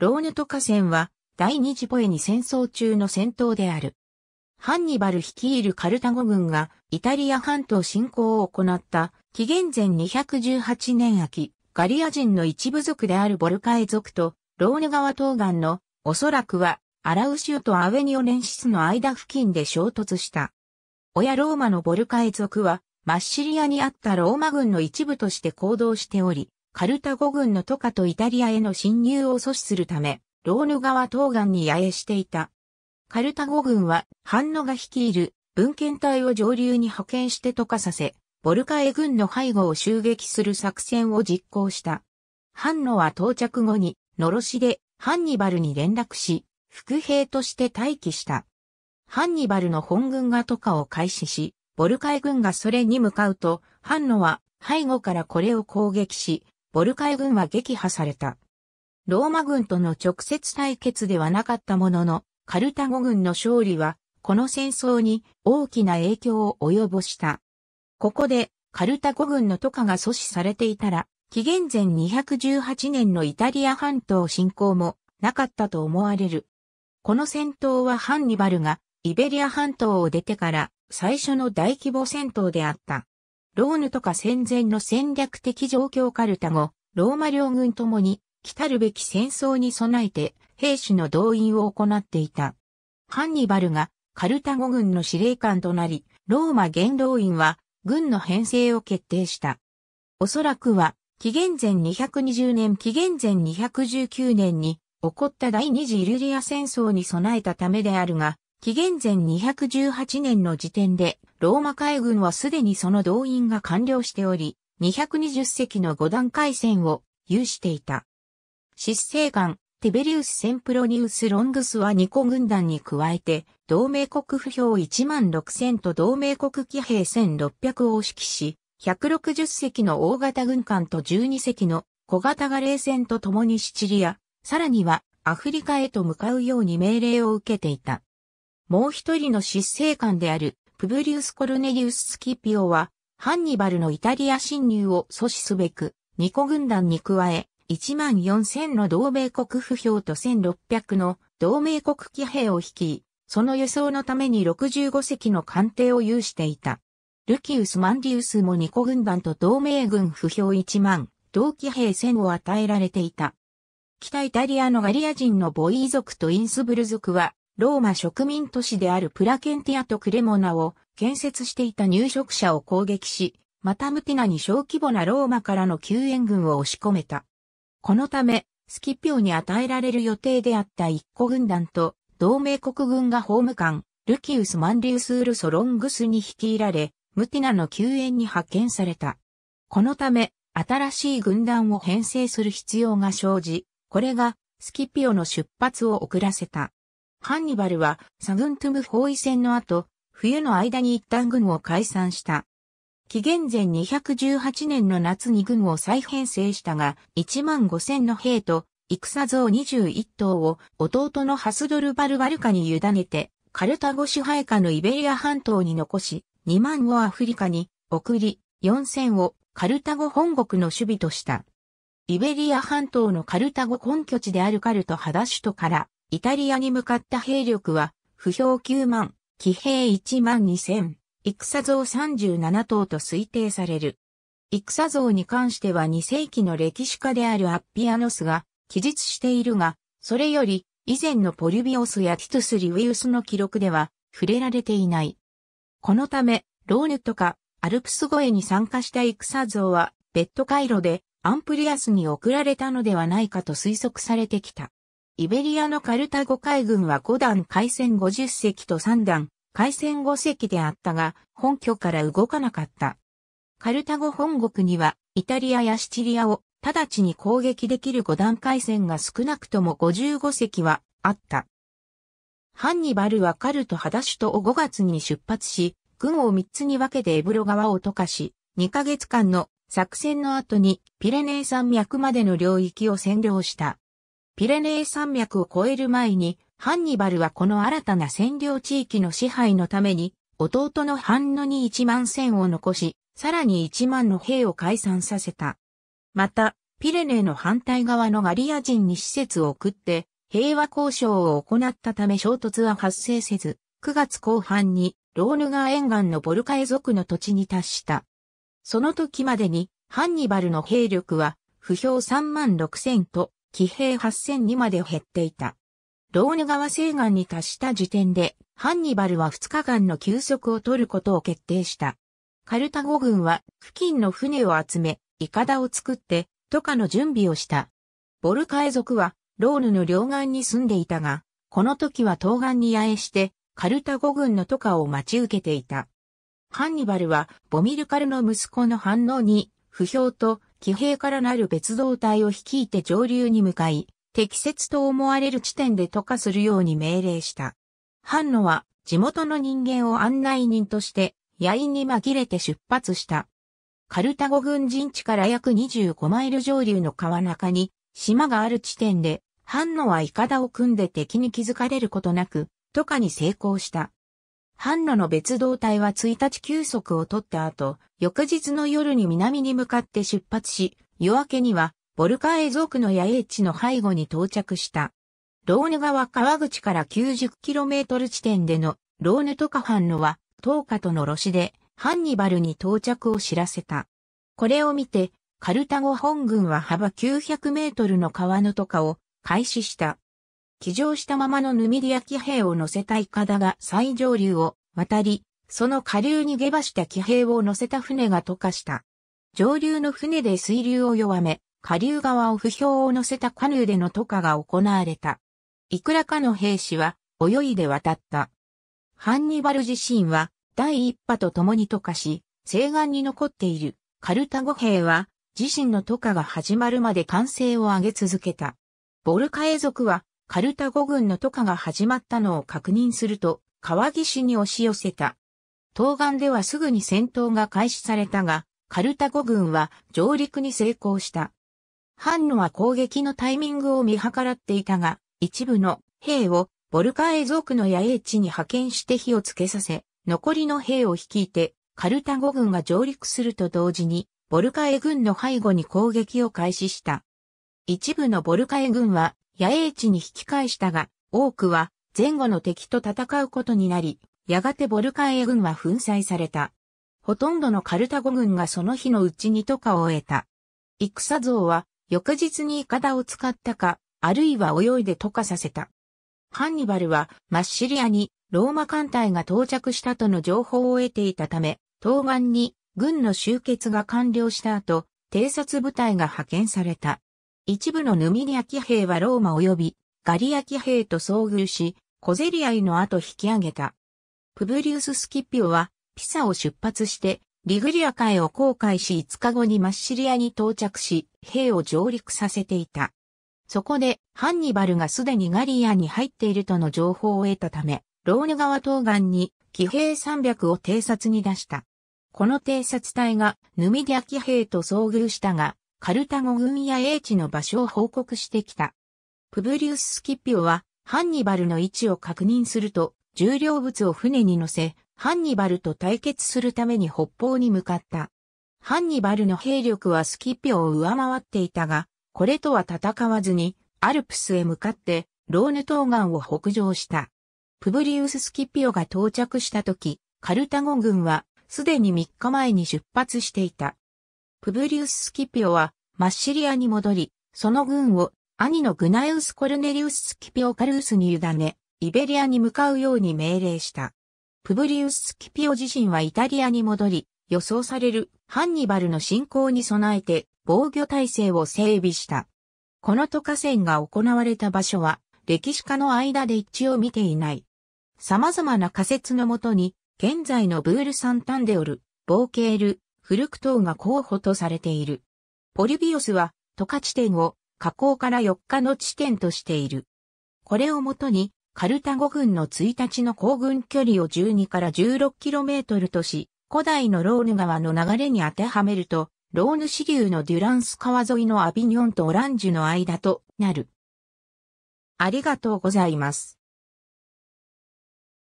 ローヌト河川は第二次ポエニ戦争中の戦闘である。ハンニバル率いるカルタゴ軍がイタリア半島侵攻を行った紀元前218年秋、ガリア人の一部族であるボルカエ族とローヌ川東岸のおそらくはアラウシュとアウェニオ年室の間付近で衝突した。親ローマのボルカエ族はマッシリアにあったローマ軍の一部として行動しており、カルタゴ軍のトカとイタリアへの侵入を阻止するため、ローヌ川東岸に野営していた。カルタゴ軍は、ハンノが率いる文献隊を上流に派遣してトカさせ、ボルカエ軍の背後を襲撃する作戦を実行した。ハンノは到着後に、のろしでハンニバルに連絡し、副兵として待機した。ハンニバルの本軍がトカを開始し、ボルカエ軍がそれに向かうと、ハンノは背後からこれを攻撃し、ボルカイ軍は撃破された。ローマ軍との直接対決ではなかったものの、カルタゴ軍の勝利は、この戦争に大きな影響を及ぼした。ここで、カルタゴ軍の渡河が阻止されていたら、紀元前218年のイタリア半島侵攻もなかったと思われる。この戦闘はハンニバルがイベリア半島を出てから最初の大規模戦闘であった。ローヌとか戦前の戦略的状況カルタゴ、ローマ両軍ともに、来たるべき戦争に備えて、兵士の動員を行っていた。ハンニバルが、カルタゴ軍の司令官となり、ローマ元老院は、軍の編成を決定した。おそらくは、紀元前220年紀元前219年に起こった第二次イルリア戦争に備えたためであるが、紀元前218年の時点で、ローマ海軍はすでにその動員が完了しており、220隻の5段海戦を有していた。失政官、ティベリウス・センプロニウス・ロングスは2個軍団に加えて、同盟国不評1万6000と同盟国騎兵1600を指揮し、160隻の大型軍艦と12隻の小型ガレー船と共にシチリア、さらにはアフリカへと向かうように命令を受けていた。もう一人の執政官であるプブリウス・コルネリウス・スキピオは、ハンニバルのイタリア侵入を阻止すべく、ニコ軍団に加え、1万4000の同盟国不評と1600の同盟国騎兵を率い、その輸送のために65隻の艦艇を有していた。ルキウス・マンディウスもニコ軍団と同盟軍不評1万、同騎兵1000を与えられていた。北イタリアのガリア人のボイー族とインスブル族は、ローマ植民都市であるプラケンティアとクレモナを建設していた入植者を攻撃し、またムティナに小規模なローマからの救援軍を押し込めた。このため、スキピオに与えられる予定であった一個軍団と、同盟国軍が法務官、ルキウス・マンリウス・ウルソ・ロングスに率いられ、ムティナの救援に派遣された。このため、新しい軍団を編成する必要が生じ、これが、スキピオの出発を遅らせた。ハンニバルは、サグントゥム包囲戦の後、冬の間に一旦軍を解散した。紀元前218年の夏に軍を再編成したが、1万5千の兵と、戦像21頭を弟のハスドルバルバルカに委ねて、カルタゴ支配下のイベリア半島に残し、2万をアフリカに送り、4千をカルタゴ本国の守備とした。イベリア半島のカルタゴ根拠地であるカルトハダ首都からイタリアに向かった兵力は、不評9万、騎兵1万2千、戦像37頭と推定される。戦像に関しては2世紀の歴史家であるアッピアノスが記述しているが、それより以前のポリビオスやティトス・リウィウスの記録では触れられていない。このため、ローヌとかアルプス越えに参加した戦像はベッド回路でアンプリアスに送られたのではないかと推測されてきた。イベリアのカルタゴ海軍は5段海戦50隻と3段海戦5隻であったが、本拠から動かなかった。カルタゴ本国には、イタリアやシチリアを直ちに攻撃できる5段海戦が少なくとも55隻はあった。ハンニバルはカルトハュトを5月に出発し、軍を3つに分けてエブロ川を溶かし、2ヶ月間の作戦の後にピレネー山脈までの領域を占領した。ピレネー山脈を越える前に、ハンニバルはこの新たな占領地域の支配のために、弟のハンノに1万千を残し、さらに1万の兵を解散させた。また、ピレネーの反対側のガリア人に施設を送って、平和交渉を行ったため衝突は発生せず、9月後半にローヌ川沿岸のボルカエ族の土地に達した。その時までにハンニバルの兵力は不評3万6千と騎兵8000にまで減っていた。ローヌ川西岸に達した時点で、ハンニバルは2日間の休息を取ることを決定した。カルタゴ軍は付近の船を集め、イカダを作って、渡河の準備をした。ボルカエ族は、ローヌの両岸に住んでいたが、この時は東岸に八重して、カルタゴ軍の渡河を待ち受けていた。ハンニバルは、ボミルカルの息子の反応に、不評と騎兵からなる別動隊を率いて上流に向かい、適切と思われる地点で渡化するように命令した。反野は地元の人間を案内人として、野員に紛れて出発した。カルタゴ軍陣地から約25マイル上流の川中に、島がある地点で、反野はイカダを組んで敵に気づかれることなく、渡化に成功した。ン路の別動隊は1日休息を取った後、翌日の夜に南に向かって出発し、夜明けには、ボルカエ族の野営地の背後に到着した。ローヌ川川口から 90km 地点でのローヌトカンノは、東下とのロシで、ハンニバルに到着を知らせた。これを見て、カルタゴ本軍は幅900メートルの川のトカを開始した。騎乗したままのヌミディア騎兵を乗せたイカダが最上流を渡り、その下流に下馬した騎兵を乗せた船が溶かした。上流の船で水流を弱め、下流側を不評を乗せたカヌーでの渡過が行われた。いくらかの兵士は泳いで渡った。ハンニバル自身は第一波と共に渡かし、西岸に残っているカルタゴ兵は自身の渡過が始まるまで歓声を上げ続けた。ボルカエ族はカルタゴ軍の渡河が始まったのを確認すると、川岸に押し寄せた。東岸ではすぐに戦闘が開始されたが、カルタゴ軍は上陸に成功した。反野は攻撃のタイミングを見計らっていたが、一部の兵をボルカエ族の野営地に派遣して火をつけさせ、残りの兵を率いて、カルタゴ軍が上陸すると同時に、ボルカエ軍の背後に攻撃を開始した。一部のボルカエ軍は野営地に引き返したが、多くは前後の敵と戦うことになり、やがてボルカエ軍は粉砕された。ほとんどのカルタゴ軍がその日のうちに渡かを得た。戦像は翌日にイカダを使ったか、あるいは泳いで渡かさせた。ハンニバルはマッシリアにローマ艦隊が到着したとの情報を得ていたため、東岸に軍の集結が完了した後、偵察部隊が派遣された。一部のヌミディア騎兵はローマ及びガリア騎兵と遭遇し、小競り合いの後引き上げた。プブリウス・スキピオはピサを出発して、リグリア海を航海し5日後にマッシリアに到着し、兵を上陸させていた。そこで、ハンニバルがすでにガリアに入っているとの情報を得たため、ローヌ川東岸に騎兵300を偵察に出した。この偵察隊がヌミディア騎兵と遭遇したが、カルタゴ軍や英知の場所を報告してきた。プブリウス・スキピオは、ハンニバルの位置を確認すると、重量物を船に乗せ、ハンニバルと対決するために北方に向かった。ハンニバルの兵力はスキピオを上回っていたが、これとは戦わずに、アルプスへ向かって、ローヌ島岸を北上した。プブリウス・スキピオが到着した時、カルタゴ軍はすでに3日前に出発していた。プブリウス・スキピオは、マッシリアに戻り、その軍を、兄のグナウス・コルネリウス・スキピオ・カルウスに委ね、イベリアに向かうように命令した。プブリウス・スキピオ自身はイタリアに戻り、予想されるハンニバルの侵攻に備えて防御体制を整備した。この都河戦が行われた場所は歴史家の間で一致を見ていない。様々な仮説のもとに現在のブール・サンタンデオル、ボーケール、古く等が候補とされている。ポリビオスは、トカ地点を、河口から4日の地点としている。これをもとに、カルタゴ軍の1日の行軍距離を12から 16km とし、古代のローヌ川の流れに当てはめると、ローヌ支流のデュランス川沿いのアビニョンとオランジュの間となる。ありがとうございます。